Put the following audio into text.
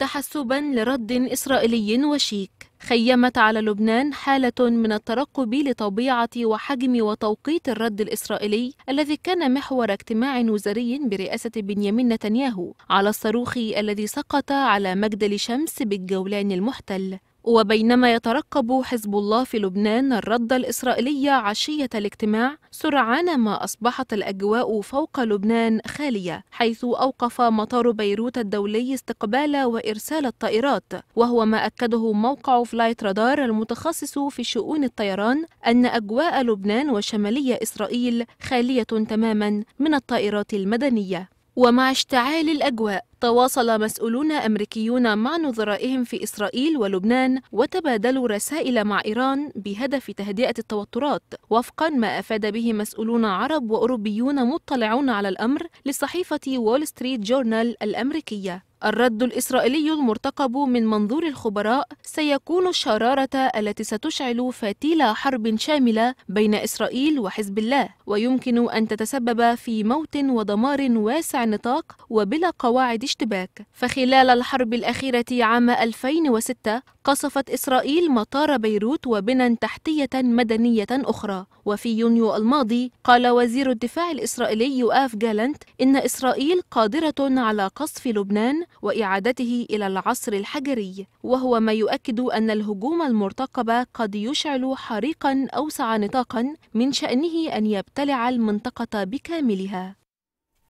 تحسبا لرد إسرائيلي وشيك خيمت على لبنان حالة من الترقب لطبيعة وحجم وتوقيت الرد الإسرائيلي الذي كان محور اجتماع وزاري برئاسة بنيامين نتنياهو على الصاروخ الذي سقط على مجدل شمس بالجولان المحتل وبينما يترقب حزب الله في لبنان الرد الإسرائيلي عشية الاجتماع سرعان ما أصبحت الأجواء فوق لبنان خالية حيث أوقف مطار بيروت الدولي استقبال وإرسال الطائرات وهو ما أكده موقع فلايت رادار المتخصص في شؤون الطيران أن أجواء لبنان وشمالية إسرائيل خالية تماما من الطائرات المدنية ومع اشتعال الأجواء تواصل مسؤولون أمريكيون مع نظرائهم في إسرائيل ولبنان وتبادلوا رسائل مع إيران بهدف تهدئة التوترات وفقا ما أفاد به مسؤولون عرب وأوروبيون مطلعون على الأمر لصحيفة وول ستريت جورنال الأمريكية الرد الإسرائيلي المرتقب من منظور الخبراء سيكون الشرارة التي ستشعل فتيل حرب شاملة بين إسرائيل وحزب الله ويمكن أن تتسبب في موت ودمار واسع نطاق وبلا قواعد الاشتباك فخلال الحرب الأخيرة عام 2006 قصفت إسرائيل مطار بيروت وبنى تحتية مدنية أخرى وفي يونيو الماضي قال وزير الدفاع الإسرائيلي يؤاف جالنت إن إسرائيل قادرة على قصف لبنان وإعادته إلى العصر الحجري وهو ما يؤكد أن الهجوم المرتقب قد يشعل حريقا أوسع نطاقا من شأنه أن يبتلع المنطقة بكاملها